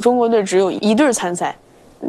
中国队只有一对参赛，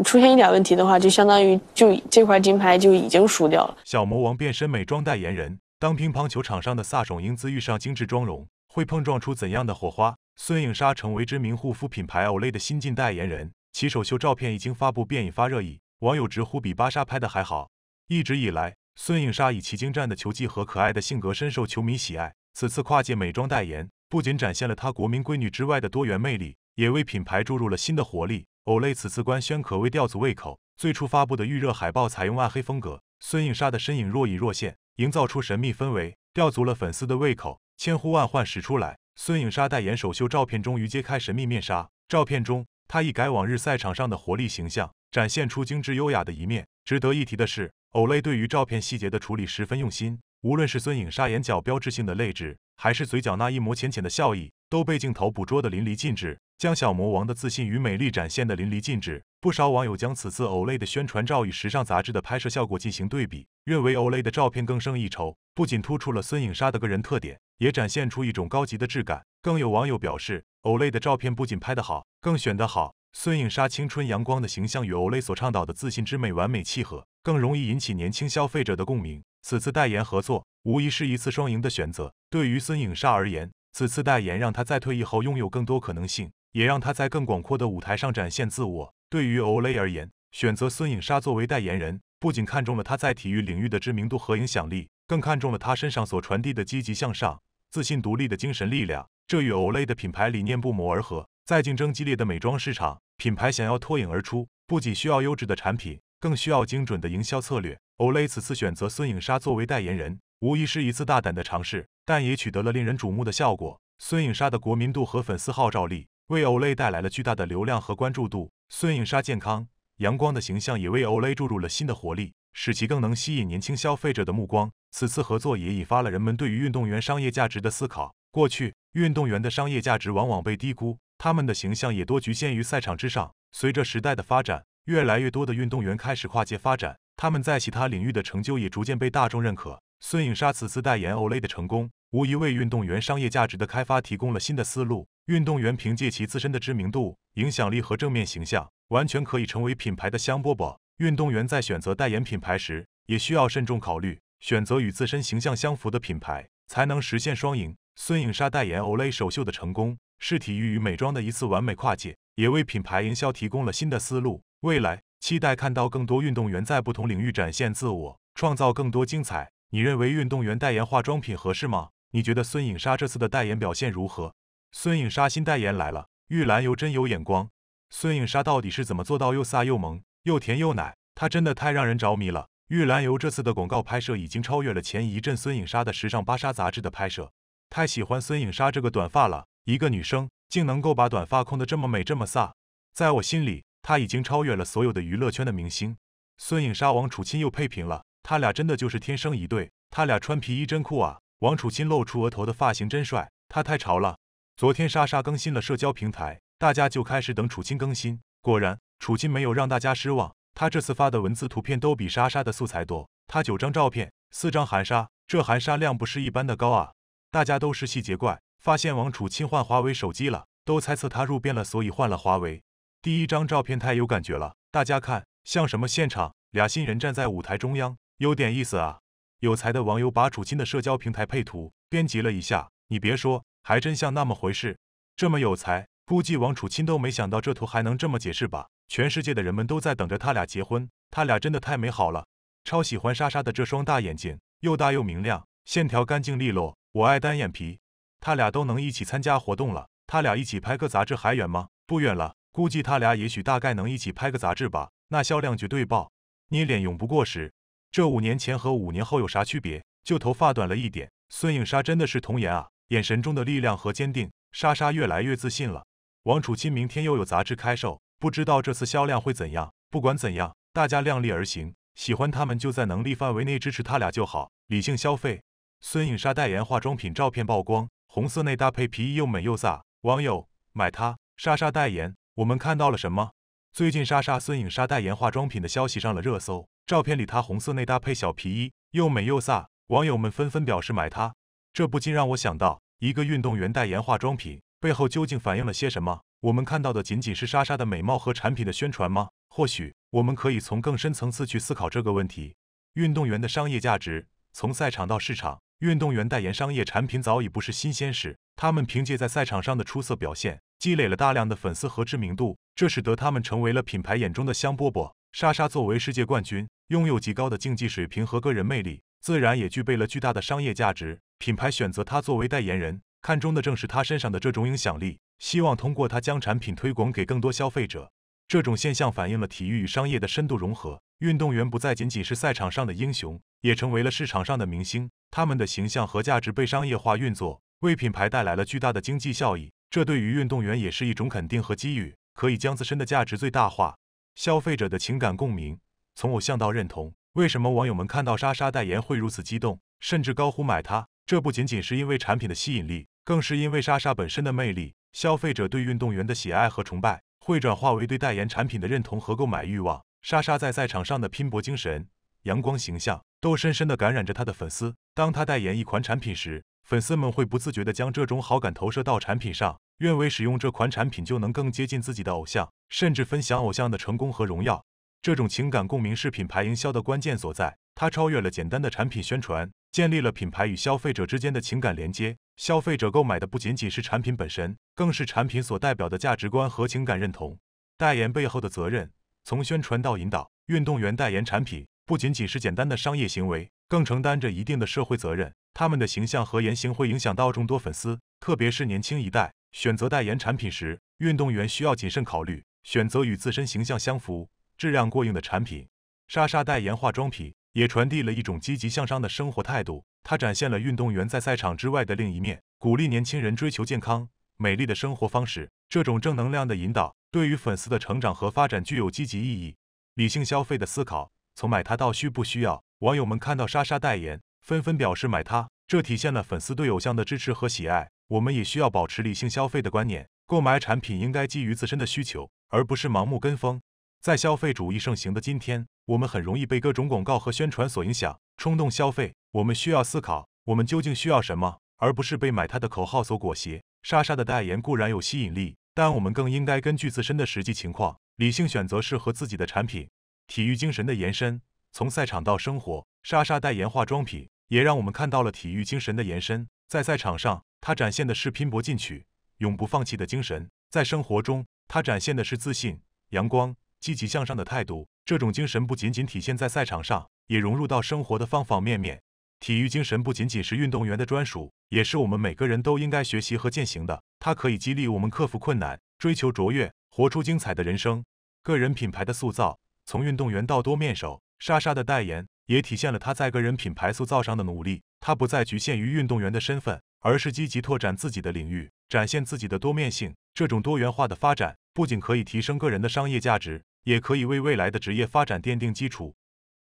出现一点问题的话，就相当于就这块金牌就已经输掉了。小魔王变身美妆代言人，当乒乓球场上的飒爽英姿遇上精致妆容，会碰撞出怎样的火花？孙颖莎成为知名护肤品牌 OLAY 的新晋代言人，其首秀照片一经发布便引发热议，网友直呼比巴莎拍的还好。一直以来，孙颖莎以其精湛的球技和可爱的性格深受球迷喜爱。此次跨界美妆代言，不仅展现了她国民闺女之外的多元魅力。也为品牌注入了新的活力。o l a y 此次官宣可谓吊足胃口。最初发布的预热海报采用暗黑风格，孙颖莎的身影若隐若现，营造出神秘氛围，吊足了粉丝的胃口。千呼万唤始出来，孙颖莎代言首秀照片终于揭开神秘面纱。照片中，她一改往日赛场上的活力形象，展现出精致优雅的一面。值得一提的是，o l a y 对于照片细节的处理十分用心。无论是孙颖莎眼角标志性的泪痣，还是嘴角那一抹浅浅的笑意，都被镜头捕捉得淋漓尽致。将小魔王的自信与美丽展现得淋漓尽致，不少网友将此次 Olay 的宣传照与时尚杂志的拍摄效果进行对比，认为 Olay 的照片更胜一筹，不仅突出了孙颖莎的个人特点，也展现出一种高级的质感。更有网友表示，o l a y 的照片不仅拍得好，更选得好。孙颖莎青春阳光的形象与 Olay 所倡导的自信之美完美契合，更容易引起年轻消费者的共鸣。此次代言合作无疑是一次双赢的选择。对于孙颖莎而言，此次代言让她在退役后拥有更多可能性。也让他在更广阔的舞台上展现自我。对于欧 y 而言，选择孙颖莎作为代言人，不仅看中了她在体育领域的知名度和影响力，更看中了她身上所传递的积极向上、自信独立的精神力量。这与欧 y 的品牌理念不谋而合。在竞争激烈的美妆市场，品牌想要脱颖而出，不仅需要优质的产品，更需要精准的营销策略。欧 y 此次选择孙颖莎作为代言人，无疑是一次大胆的尝试，但也取得了令人瞩目的效果。孙颖莎的国民度和粉丝号召力。为 o l a y 带来了巨大的流量和关注度。孙颖莎健康阳光的形象也为 o l a y 注入了新的活力，使其更能吸引年轻消费者的目光。此次合作也引发了人们对于运动员商业价值的思考。过去，运动员的商业价值往往被低估，他们的形象也多局限于赛场之上。随着时代的发展，越来越多的运动员开始跨界发展，他们在其他领域的成就也逐渐被大众认可。孙颖莎此次代言 o l a y 的成功。无疑为运动员商业价值的开发提供了新的思路。运动员凭借其自身的知名度、影响力和正面形象，完全可以成为品牌的香饽饽。运动员在选择代言品牌时，也需要慎重考虑，选择与自身形象相符的品牌，才能实现双赢。孙颖莎代言 OLAY 首秀的成功，是体育与美妆的一次完美跨界，也为品牌营销提供了新的思路。未来，期待看到更多运动员在不同领域展现自我，创造更多精彩。你认为运动员代言化妆品合适吗？你觉得孙颖莎这次的代言表现如何？孙颖莎新代言来了，玉兰油真有眼光。孙颖莎到底是怎么做到又飒又萌又甜又奶？她真的太让人着迷了。玉兰油这次的广告拍摄已经超越了前一阵孙颖莎的时尚芭莎杂志的拍摄。太喜欢孙颖莎这个短发了，一个女生竟能够把短发控得这么美这么飒，在我心里她已经超越了所有的娱乐圈的明星。孙颖莎王楚钦又配平了，他俩真的就是天生一对。他俩穿皮衣真酷啊！王楚钦露出额头的发型真帅，他太潮了。昨天莎莎更新了社交平台，大家就开始等楚钦更新。果然，楚钦没有让大家失望，他这次发的文字图片都比莎莎的素材多。他九张照片，四张含沙，这含沙量不是一般的高啊！大家都是细节怪，发现王楚钦换华为手机了，都猜测他入编了，所以换了华为。第一张照片太有感觉了，大家看，像什么现场？俩新人站在舞台中央，有点意思啊。有才的网友把楚钦的社交平台配图编辑了一下，你别说，还真像那么回事。这么有才，估计王楚钦都没想到这图还能这么解释吧？全世界的人们都在等着他俩结婚，他俩真的太美好了，超喜欢莎莎的这双大眼睛，又大又明亮，线条干净利落，我爱单眼皮。他俩都能一起参加活动了，他俩一起拍个杂志还远吗？不远了，估计他俩也许大概能一起拍个杂志吧，那销量绝对爆，捏脸永不过时。这五年前和五年后有啥区别？就头发短了一点。孙颖莎真的是童颜啊，眼神中的力量和坚定，莎莎越来越自信了。王楚钦明天又有杂志开售，不知道这次销量会怎样。不管怎样，大家量力而行，喜欢他们就在能力范围内支持他俩就好，理性消费。孙颖莎代言化妆品照片曝光，红色内搭配皮衣又美又飒。网友买它。莎莎代言，我们看到了什么？最近莎莎、孙颖莎代言化妆品的消息上了热搜。照片里，她红色内搭配小皮衣，又美又飒，网友们纷纷表示买她。这不禁让我想到，一个运动员代言化妆品背后究竟反映了些什么？我们看到的仅仅是莎莎的美貌和产品的宣传吗？或许我们可以从更深层次去思考这个问题：运动员的商业价值，从赛场到市场，运动员代言商业产品早已不是新鲜事。他们凭借在赛场上的出色表现，积累了大量的粉丝和知名度，这使得他们成为了品牌眼中的香饽饽。莎莎作为世界冠军，拥有极高的竞技水平和个人魅力，自然也具备了巨大的商业价值。品牌选择她作为代言人，看中的正是她身上的这种影响力，希望通过她将产品推广给更多消费者。这种现象反映了体育与商业的深度融合。运动员不再仅仅是赛场上的英雄，也成为了市场上的明星。他们的形象和价值被商业化运作，为品牌带来了巨大的经济效益。这对于运动员也是一种肯定和机遇，可以将自身的价值最大化。消费者的情感共鸣，从偶像到认同。为什么网友们看到莎莎代言会如此激动，甚至高呼买它？这不仅仅是因为产品的吸引力，更是因为莎莎本身的魅力。消费者对运动员的喜爱和崇拜，会转化为对代言产品的认同和购买欲望。莎莎在赛场上的拼搏精神、阳光形象，都深深地感染着她的粉丝。当她代言一款产品时，粉丝们会不自觉地将这种好感投射到产品上，认为使用这款产品就能更接近自己的偶像。甚至分享偶像的成功和荣耀，这种情感共鸣是品牌营销的关键所在。它超越了简单的产品宣传，建立了品牌与消费者之间的情感连接。消费者购买的不仅仅是产品本身，更是产品所代表的价值观和情感认同。代言背后的责任，从宣传到引导，运动员代言产品不仅仅是简单的商业行为，更承担着一定的社会责任。他们的形象和言行会影响到众多粉丝，特别是年轻一代。选择代言产品时，运动员需要谨慎考虑。选择与自身形象相符、质量过硬的产品。莎莎代言化妆品，也传递了一种积极向上的生活态度。她展现了运动员在赛场之外的另一面，鼓励年轻人追求健康、美丽的生活方式。这种正能量的引导，对于粉丝的成长和发展具有积极意义。理性消费的思考，从买它到需不需要，网友们看到莎莎代言，纷纷表示买它，这体现了粉丝对偶像的支持和喜爱。我们也需要保持理性消费的观念，购买产品应该基于自身的需求。而不是盲目跟风。在消费主义盛行的今天，我们很容易被各种广告和宣传所影响，冲动消费。我们需要思考，我们究竟需要什么，而不是被“买它”的口号所裹挟。莎莎的代言固然有吸引力，但我们更应该根据自身的实际情况，理性选择适合自己的产品。体育精神的延伸，从赛场到生活，莎莎代言化妆品也让我们看到了体育精神的延伸。在赛场上，她展现的是拼搏进取、永不放弃的精神；在生活中，他展现的是自信、阳光、积极向上的态度，这种精神不仅仅体现在赛场上，也融入到生活的方方面面。体育精神不仅仅是运动员的专属，也是我们每个人都应该学习和践行的。它可以激励我们克服困难，追求卓越，活出精彩的人生。个人品牌的塑造，从运动员到多面手，莎莎的代言也体现了她在个人品牌塑造上的努力。他不再局限于运动员的身份，而是积极拓展自己的领域，展现自己的多面性。这种多元化的发展。不仅可以提升个人的商业价值，也可以为未来的职业发展奠定基础。